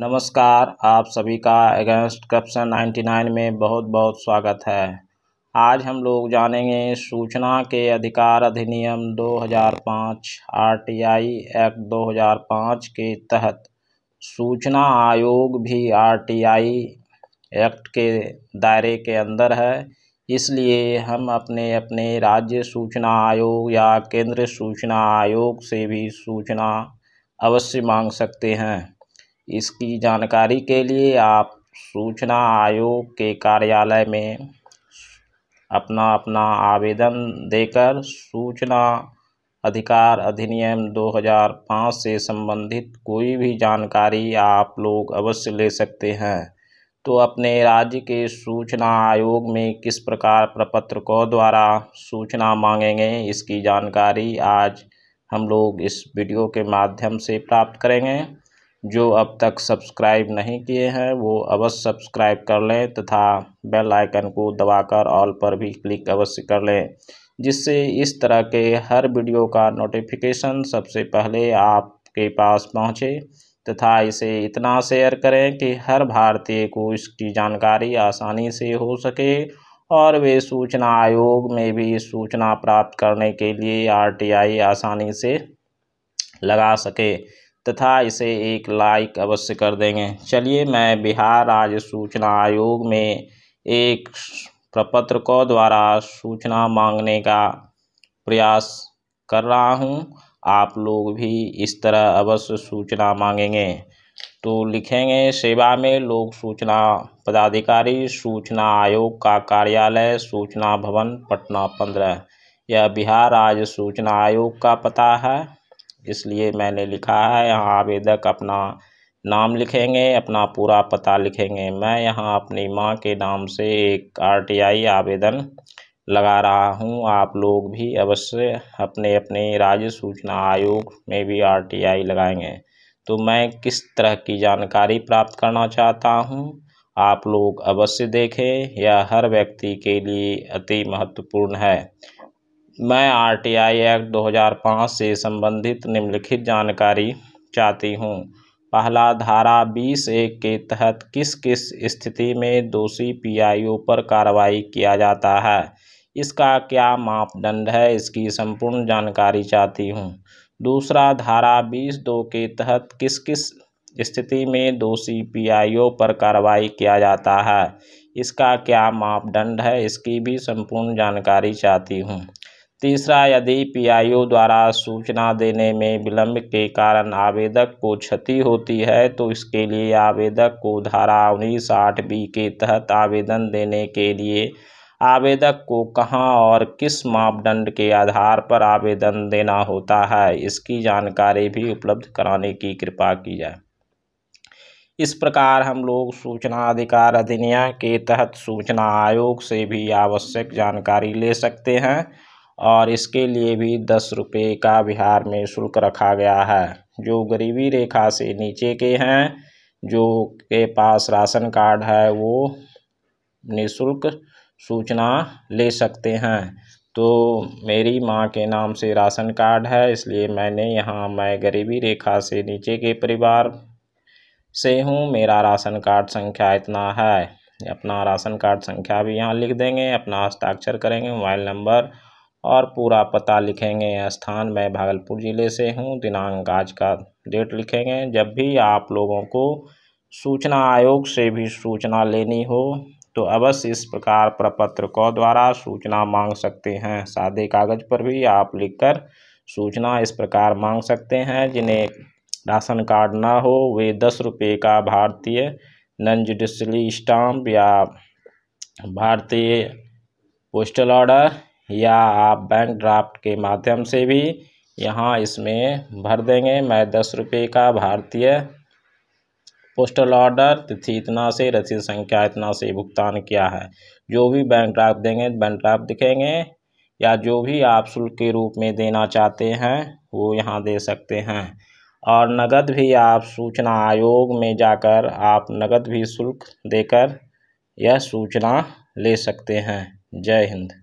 नमस्कार आप सभी का अगेंस्ट करप्शन 99 में बहुत बहुत स्वागत है आज हम लोग जानेंगे सूचना के अधिकार अधिनियम 2005 आरटीआई एक्ट 2005 के तहत सूचना आयोग भी आरटीआई एक्ट के दायरे के अंदर है इसलिए हम अपने अपने राज्य सूचना आयोग या केंद्र सूचना आयोग से भी सूचना अवश्य मांग सकते हैं इसकी जानकारी के लिए आप सूचना आयोग के कार्यालय में अपना अपना आवेदन देकर सूचना अधिकार अधिनियम 2005 से संबंधित कोई भी जानकारी आप लोग अवश्य ले सकते हैं तो अपने राज्य के सूचना आयोग में किस प्रकार प्रपत्र को द्वारा सूचना मांगेंगे इसकी जानकारी आज हम लोग इस वीडियो के माध्यम से प्राप्त करेंगे जो अब तक सब्सक्राइब नहीं किए हैं वो अवश्य सब्सक्राइब कर लें तथा बेल आइकन को दबाकर ऑल पर भी क्लिक अवश्य कर लें जिससे इस तरह के हर वीडियो का नोटिफिकेशन सबसे पहले आपके पास पहुँचे तथा इसे इतना शेयर करें कि हर भारतीय को इसकी जानकारी आसानी से हो सके और वे सूचना आयोग में भी सूचना प्राप्त करने के लिए आरटीआई आसानी से लगा सके तथा इसे एक लाइक अवश्य कर देंगे चलिए मैं बिहार राज्य सूचना आयोग में एक प्रपत्र को द्वारा सूचना मांगने का प्रयास कर रहा हूँ आप लोग भी इस तरह अवश्य सूचना मांगेंगे तो लिखेंगे सेवा में लोक सूचना पदाधिकारी सूचना आयोग का कार्यालय सूचना भवन पटना पंद्रह यह बिहार राज्य सूचना आयोग का पता है इसलिए मैंने लिखा है यहाँ आवेदक अपना नाम लिखेंगे अपना पूरा पता लिखेंगे मैं यहाँ अपनी माँ के नाम से एक आरटीआई आवेदन लगा रहा हूँ आप लोग भी अवश्य अपने अपने राज्य सूचना आयोग में भी आरटीआई लगाएंगे तो मैं किस तरह की जानकारी प्राप्त करना चाहता हूँ आप लोग अवश्य देखें यह हर व्यक्ति के लिए अति महत्वपूर्ण है मैं आरटीआई एक्ट 2005 से संबंधित निम्नलिखित जानकारी चाहती हूँ पहला धारा बीस एक के तहत किस किस स्थिति में दोषी पीआईओ पर कार्रवाई किया जाता है इसका क्या मापदंड है इसकी संपूर्ण जानकारी चाहती हूँ दूसरा धारा बीस दो के तहत किस किस स्थिति में दोषी पीआईओ पर कार्रवाई किया जाता है इसका क्या मापदंड है इसकी भी संपूर्ण जानकारी चाहती हूँ तीसरा यदि पीआईओ द्वारा सूचना देने में विलंब के कारण आवेदक को क्षति होती है तो इसके लिए आवेदक को धारा उन्नीस आठ बी के तहत आवेदन देने के लिए आवेदक को कहाँ और किस मापदंड के आधार पर आवेदन देना होता है इसकी जानकारी भी उपलब्ध कराने की कृपा की जाए इस प्रकार हम लोग सूचना अधिकार अधिनियम के तहत सूचना आयोग से भी आवश्यक जानकारी ले सकते हैं और इसके लिए भी दस रुपये का बिहार में शुल्क रखा गया है जो गरीबी रेखा से नीचे के हैं जो के पास राशन कार्ड है वो निःशुल्क सूचना ले सकते हैं तो मेरी माँ के नाम से राशन कार्ड है इसलिए मैंने यहाँ मैं गरीबी रेखा से नीचे के परिवार से हूँ मेरा राशन कार्ड संख्या इतना है अपना राशन कार्ड संख्या भी यहाँ लिख देंगे अपना हस्ताक्षर करेंगे मोबाइल नंबर और पूरा पता लिखेंगे स्थान मैं भागलपुर ज़िले से हूँ दिनांक आज का डेट लिखेंगे जब भी आप लोगों को सूचना आयोग से भी सूचना लेनी हो तो अवश्य इस प्रकार प्रपत्र को द्वारा सूचना मांग सकते हैं सादे कागज़ पर भी आप लिखकर सूचना इस प्रकार मांग सकते हैं जिन्हें राशन कार्ड ना हो वे दस रुपये का भारतीय नन जुडिशली स्टाम्प या भारतीय पोस्टल ऑर्डर या आप बैंक ड्राफ्ट के माध्यम से भी यहाँ इसमें भर देंगे मैं दस रुपये का भारतीय पोस्टल ऑर्डर तिथि इतना से रसीद संख्या इतना से भुगतान किया है जो भी बैंक ड्राफ्ट देंगे बैंक ड्राफ्ट दिखेंगे या जो भी आप शुल्क के रूप में देना चाहते हैं वो यहाँ दे सकते हैं और नगद भी आप सूचना आयोग में जाकर आप नगद भी शुल्क देकर यह सूचना ले सकते हैं जय हिंद